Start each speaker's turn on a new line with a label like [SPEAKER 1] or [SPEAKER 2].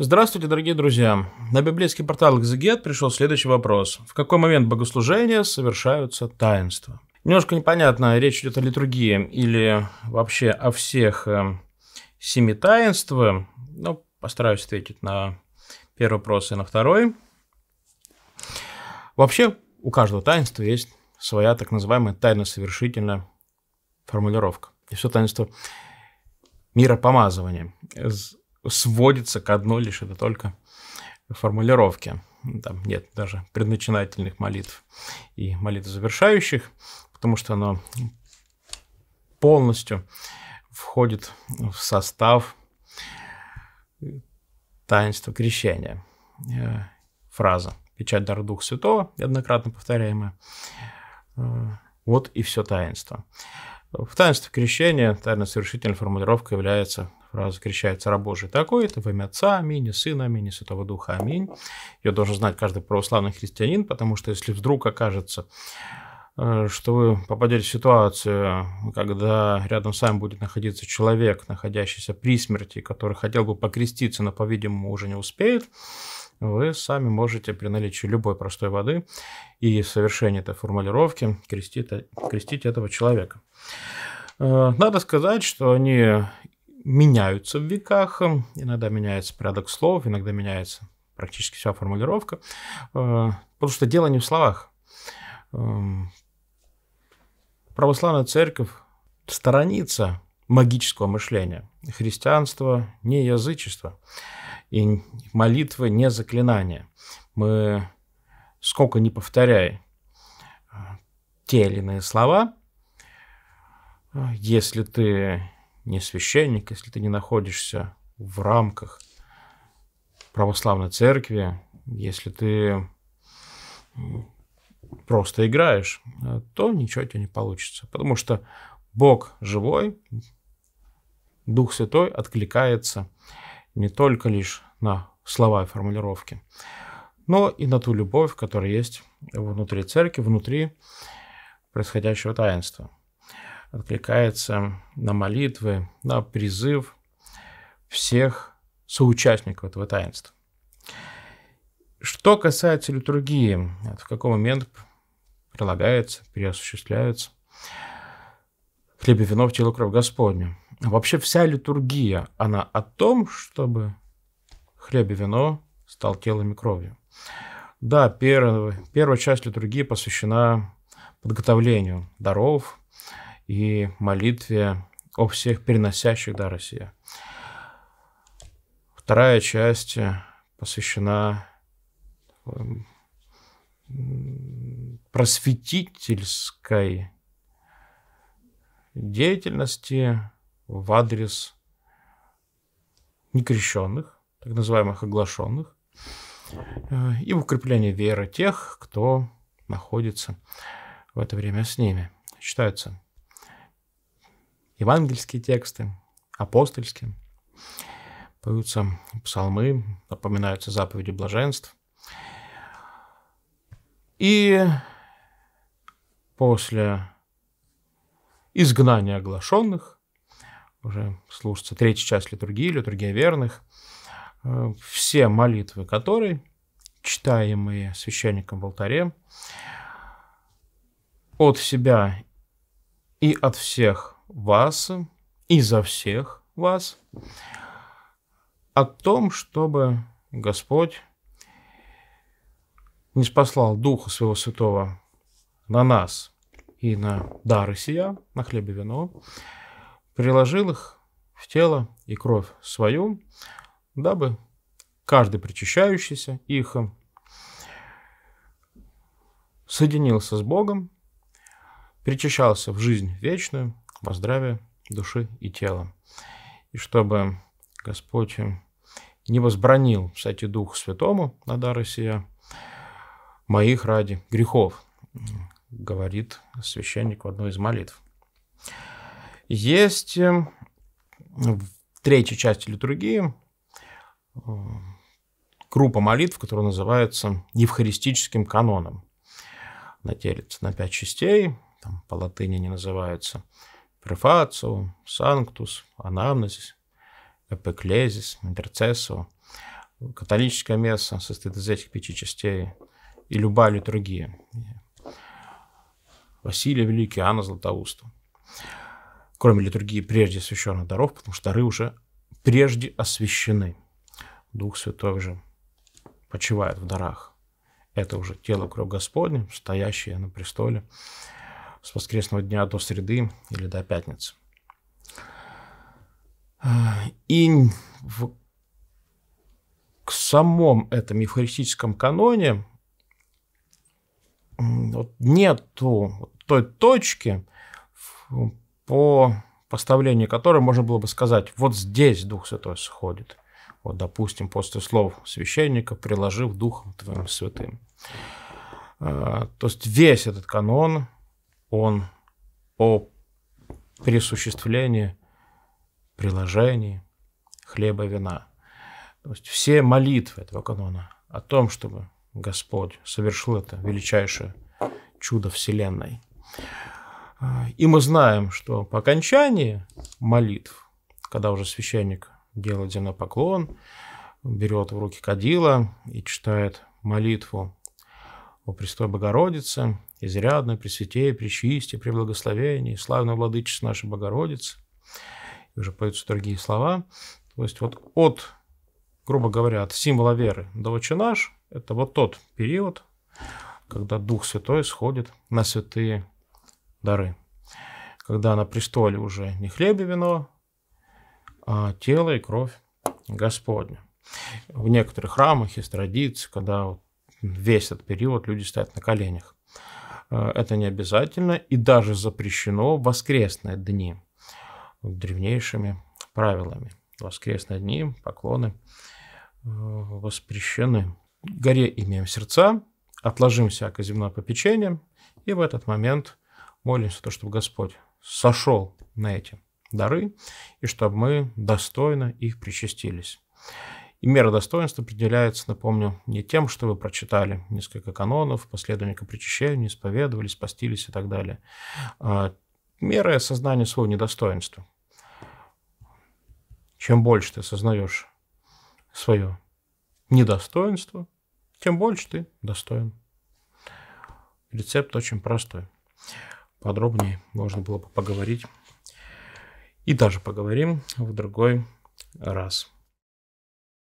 [SPEAKER 1] Здравствуйте, дорогие друзья! На библейский портал «Экзегет» пришел следующий вопрос. В какой момент богослужения совершаются таинства? Немножко непонятно, речь идет о литургии или вообще о всех э, семи таинствах. но ну, постараюсь ответить на первый вопрос и на второй. Вообще у каждого таинства есть своя так называемая тайна совершительная формулировка. И все таинство миропомазывания сводится к одной лишь это только формулировке. Там нет даже предначинательных молитв и молитв завершающих, потому что оно полностью входит в состав э, таинства крещения. Э, фраза «Печать дар Духа Святого», однократно повторяемая. Э, вот и все таинство. В таинстве крещения тайно совершительной формулировка является разгрещается раб Божий такой-то, во имя Отца, аминь, и Сына, аминь, и Святого Духа, аминь. Ее должен знать каждый православный христианин, потому что если вдруг окажется, э, что вы попадете в ситуацию, когда рядом с вами будет находиться человек, находящийся при смерти, который хотел бы покреститься, но, по-видимому, уже не успеет, вы сами можете при наличии любой простой воды и совершении этой формулировки крестить, крестить этого человека. Э, надо сказать, что они меняются в веках, иногда меняется порядок слов, иногда меняется практически вся формулировка, э, потому что дело не в словах. Э, православная церковь сторонится магического мышления, христианство не язычество, и молитвы не заклинания. Мы сколько не повторяй э, те или иные слова, если ты не священник, если ты не находишься в рамках православной церкви, если ты просто играешь, э, то ничего у тебя не получится. Потому что Бог живой, Дух Святой откликается не только лишь на слова и формулировки, но и на ту любовь, которая есть внутри церкви, внутри происходящего таинства откликается на молитвы, на призыв всех соучастников этого таинства. Что касается литургии, в какой момент прилагается, переосуществляется хлеб и вино в тело кровь Господню. Вообще вся литургия, она о том, чтобы хлеб и вино стал телом и кровью. Да, первая, первая часть литургии посвящена подготовлению даров, и молитве о всех переносящих до Россия. Вторая часть э, посвящена эм, просветительской деятельности в адрес некрещенных, так называемых оглашенных, э, и в укреплении веры тех, кто находится в это время с ними. Считается евангельские тексты, апостольские, поются псалмы, напоминаются заповеди блаженств. И после изгнания оглашенных, уже слушается третья часть литургии, литургия верных, э, все молитвы которые читаемые священником в алтаре, от себя и от всех – вас и за всех вас о том, чтобы Господь не спаслал Духа Своего Святого на нас и на дары сия, на хлеб и вино, приложил их в тело и кровь свою, дабы каждый причащающийся их соединился с Богом, причащался в жизнь вечную во здравии души и тела. И чтобы Господь не возбранил, кстати, Духу Святому на дары сия, моих ради грехов, говорит священник в одной из молитв. Есть э, в третьей части литургии э, группа молитв, которая называется евхаристическим каноном. Она делится на пять частей, там по латыни не называются – префацио, санктус, анамнезис, эпеклезис, интерцессу, католическое место, состоит из этих пяти частей и любая литургия. Василий Великий, Анна Златоуста. Кроме литургии прежде освященных даров, потому что дары уже прежде освящены. Дух Святой уже почивает в дарах. Это уже тело кровь Господня, стоящее на престоле с воскресного дня до среды или до пятницы. И в к самом этом евхаристическом каноне вот нету той точки, по поставлению которой можно было бы сказать, вот здесь Дух Святой сходит. Вот, допустим, после слов священника, приложив Духом Твоим Святым. А, то есть весь этот канон он о присуществлении, приложении хлеба и вина. То есть все молитвы этого канона о том, чтобы Господь совершил это величайшее чудо Вселенной. И мы знаем, что по окончании молитв, когда уже священник делает земной поклон, берет в руки кадила и читает молитву о Престой Богородице, изрядной, Пресвятее, Пречисте, Преблагословении, славно Владычице наша Богородица. И уже поются другие слова. То есть вот от, грубо говоря, от символа веры до «Отче наш» – это вот тот период, когда Дух Святой сходит на святые дары. Когда на престоле уже не хлеб и вино, а тело и кровь Господня. В некоторых храмах есть традиция, когда вот весь этот период люди стоят на коленях. Э, это не обязательно и даже запрещено в воскресные дни древнейшими правилами. Воскресные дни, поклоны э, воспрещены. Горе имеем сердца, отложим всякое земное попечение, и в этот момент молимся то, чтобы Господь сошел на эти дары, и чтобы мы достойно их причастились. И мера достоинства определяется, напомню, не тем, что вы прочитали несколько канонов, последовали к причащению, исповедовались, постились и так далее. А мера осознания своего недостоинства. Чем больше ты осознаешь свое недостоинство, тем больше ты достоин. Рецепт очень простой. Подробнее можно было бы поговорить. И даже поговорим в другой раз.